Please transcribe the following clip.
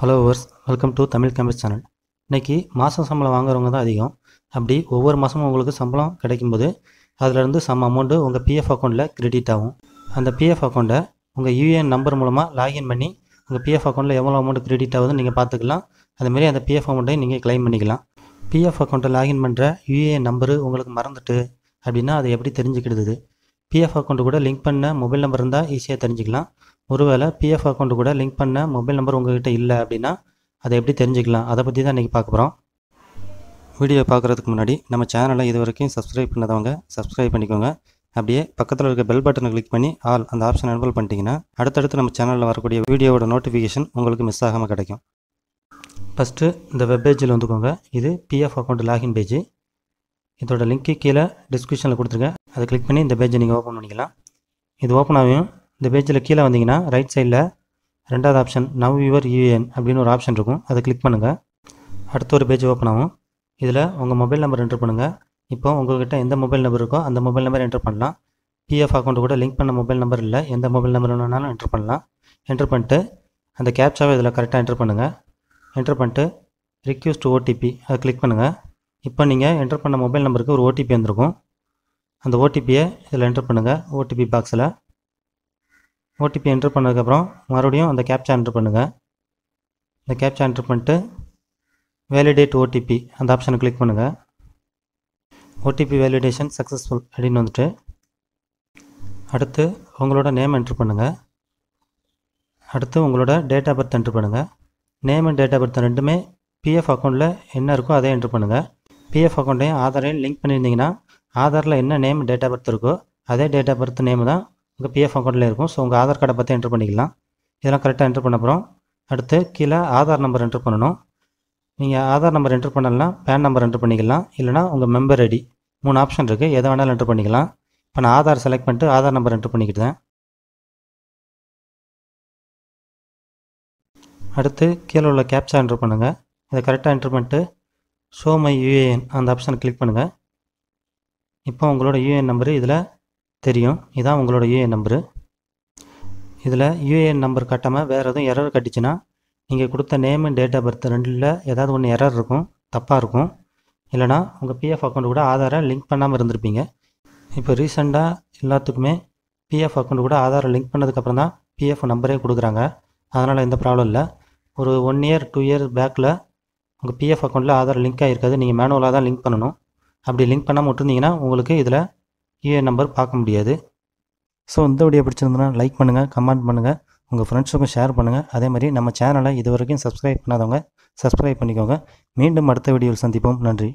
hello வர்ஸ் welcome to Tamil company channel இன்றைக்கி மாதம் சம்பளம் வாங்குறவங்க தான் அதிகம் அப்படி ஒவ்வொரு மாதமும் உங்களுக்கு சம்பளம் கிடைக்கும்போது அதிலேருந்து சம் அமௌண்ட்டு உங்கள் பிஎஃப் அக்கௌண்ட்டில் கிரெடிட் ஆகும் அந்த பிஎஃப் அக்கௌண்ட்டை உங்கள் யூஏஎன் நம்பர் மூலமாக லாகின் பண்ணி உங்கள் பிஎஃப் அக்கௌண்ட்டில் எவ்வளோ அமௌண்ட் கிரெடிட் ஆகுதுன்னு நீங்கள் பார்த்துக்கலாம் அதுமாரி அந்த பிஎஃப் அமௌண்ட்டை நீங்கள் கிளைம் பண்ணிக்கலாம் பிஎஃப் அக்கௌண்ட்டை லாகின் பண்ணுற யூஏஎன் நம்பரு உங்களுக்கு மறந்துட்டு அப்படின்னா அதை எப்படி தெரிஞ்சுக்கிடுது பிஎஃப் அக்கௌண்ட்டு கூட லிங்க் பண்ண மொபைல் நம்பர் இருந்தால் ஈஸியாக தெரிஞ்சுக்கலாம் ஒருவேளை பிஎஃப் அக்கௌண்ட்டு கூட லிங்க் பண்ண மொபைல் நம்பர் உங்கள்கிட்ட இல்லை அப்படின்னா அதை எப்படி தெரிஞ்சுக்கலாம் அதை பற்றி தான் இன்றைக்கி பார்க்க போகிறோம் வீடியோ பார்க்குறதுக்கு முன்னாடி நம்ம சேனலை இது வரைக்கும் சப்ஸ்கிரைப் பண்ணாதவங்க சப்ஸ்கிரைப் பண்ணிக்கோங்க அப்படியே பக்கத்தில் இருக்க பெல் பட்டனை கிளிக் பண்ணி ஆல் அந்த ஆப்ஷன் எனபிள் பண்ணிட்டீங்கன்னா அடுத்தடுத்து நம்ம சேனலில் வரக்கூடிய வீடியோவோட நோட்டிஃபிகேஷன் உங்களுக்கு மிஸ் ஆகாமல் கிடைக்கும் ஃபஸ்ட்டு இந்த வெப் பேஜில் வந்துக்கோங்க இது பிஎஃப் அக்கௌண்ட் லாகின் பேஜ் இதோட லிங்க்கு கீழே டிஸ்கிரிப்ஷனில் கொடுத்துருக்கேன் அதை கிளிக் பண்ணி இந்த பேஜை நீங்கள் ஓப்பன் பண்ணிக்கலாம் இது ஓப்பன் ஆகும் இந்த பேஜில் கீழே வந்தீங்கன்னா ரைட் சைடில் ரெண்டாவது ஆப்ஷன் நவ் யுவர் யூஏஎன் அப்படின்னு ஒரு ஆப்ஷன் இருக்கும் அதை கிளிக் பண்ணுங்கள் அடுத்த ஒரு பேஜ் ஓப்பன் ஆகும் இதில் உங்கள் மொபைல் நம்பர் என்ட்ரு பண்ணுங்கள் இப்போ உங்கள்கிட்ட எந்த மொபைல் நம்பர் இருக்கோ அந்த மொபைல் நம்பர் என்ட்ரு பண்ணலாம் பிஎஃப் அக்கௌண்ட் கூட லிங்க் பண்ண மொபைல் நம்பர் இல்லை எந்த மொபைல் நம்பர் வேணாலும் என்ட்ரு பண்ணலாம் என்ட்ரு பண்ணிட்டு அந்த கேப்சாவை இதில் கரெக்டாக என்ட்ரு பண்ணுங்கள் என்ட்ரு பண்ணிட்டு ரிக்யூஸ்ட் ஓடிபி அதை கிளிக் பண்ணுங்கள் இப்போ நீங்கள் என்டர் பண்ண மொபைல் நம்பருக்கு ஒரு ஓடிபி வந்திருக்கும் அந்த ஓடிபியை இதில் என்டர் பண்ணுங்கள் ஓடிபி பாக்ஸில் ஓடிபி என்டர் பண்ணதுக்கப்புறம் மறுபடியும் அந்த கேப்சா என்டர் பண்ணுங்கள் இந்த கேப்சா என்டர் பண்ணிட்டு வேலிடேட் ஓடிபி அந்த ஆப்ஷனை கிளிக் பண்ணுங்கள் ஓடிபி வேலிடேஷன் சக்ஸஸ்ஃபுல் அப்படின்னு வந்துட்டு அடுத்து உங்களோட நேம் என்ட்ரு பண்ணுங்கள் அடுத்து உங்களோட டேட் ஆஃப் பர்த் என்ட்ரு பண்ணுங்கள் name and date of birth ரெண்டுமே பிஎஃப் அக்கௌண்ட்டில் என்ன இருக்கோ அதை என்ட்ரு பண்ணுங்கள் பிஎஃப் அக்கௌண்ட்டையும் ஆதாரையும் லிங்க் பண்ணியிருந்தீங்கன்னா ஆதாரில் என்ன நேம் டேட் ஆஃப் பர்த் இருக்கோ அதே டேட் ஆஃப் பர்த் நேம் தான் உங்கள் பிஎஃப் அக்கௌண்ட்டில் இருக்கும் ஸோ உங்கள் ஆதார் கார்டை பற்றி என்ட்ரு பண்ணிக்கலாம் இதெல்லாம் கரெக்டாக என்ட்ரு பண்ண அப்புறம் அடுத்து கீழே ஆதார் நம்பர் என்ட்ரு பண்ணணும் நீங்கள் ஆதார் நம்பர் என்ட்ரு பண்ணலன்னா பேன் நம்பர் என்ட்ரு பண்ணிக்கலாம் இல்லைனா உங்கள் மெம்பர் ஐடி மூணு ஆப்ஷன் இருக்குது எதை வேணாலும் என்ட்ரு பண்ணிக்கலாம் இப்போ நான் ஆதார் செலக்ட் பண்ணிட்டு ஆதார் நம்பர் என்ட்ரு பண்ணிக்கிட்டேன் அடுத்து கீழே உள்ள கேப்சா என்ட்ரு பண்ணுங்கள் இதை கரெக்டாக என்ட்ரு பண்ணிட்டு ஷோ மை யூஏஎன் அந்த ஆப்ஷனை கிளிக் பண்ணுங்கள் இப்போ உங்களோட யூஏஎன் நம்பரு இதில் தெரியும் இதான் உங்களோட யூஏஎன் நம்பரு இதில் யூஏஎன் நம்பர் கட்டாமல் வேறு எதுவும் எரர் கட்டிச்சுன்னா நீங்கள் கொடுத்த நேமு டேட் ஆஃப் பர்த் ரெண்டில் ஏதாவது ஒன்று எரர் இருக்கும் தப்பாக இருக்கும் இல்லைனா உங்கள் பிஎஃப் அக்கௌண்ட் கூட ஆதாரை லிங்க் பண்ணாமல் இருந்திருப்பீங்க இப்போ ரீசெண்டாக எல்லாத்துக்குமே பிஎஃப் அக்கௌண்ட் கூட ஆதாரை லிங்க் பண்ணதுக்கப்புறம் தான் பிஎஃப் நம்பரே கொடுக்குறாங்க அதனால் எந்த ப்ராப்ளம் இல்லை ஒரு ஒன் இயர் டூ இயர் பேக்கில் உங்கள் பிஎஃப் அக்கௌண்ட்டில் ஆதார் லிங்க் ஆகிருக்காது நீங்கள் மேனுவலாக தான் லிங்க் பண்ணணும் அப்படி லிங்க் பண்ணாமல் விட்டுருந்தீங்கன்னா உங்களுக்கு இதில் யூஏ நம்பர் பார்க்க முடியாது ஸோ இந்த வீடியோ பிடிச்சிருந்ததுன்னா லைக் பண்ணுங்கள் கமெண்ட் பண்ணுங்கள் உங்கள் ஃப்ரெண்ட்ஸுக்கும் ஷேர் பண்ணுங்கள் அதே மாதிரி நம்ம சேனலை இது வரைக்கும் சப்ஸ்கிரைப் பண்ணாதவங்க சப்ஸ்கிரைப் பண்ணிக்கோங்க மீண்டும் அடுத்த வீடியோவில் சந்திப்போம் நன்றி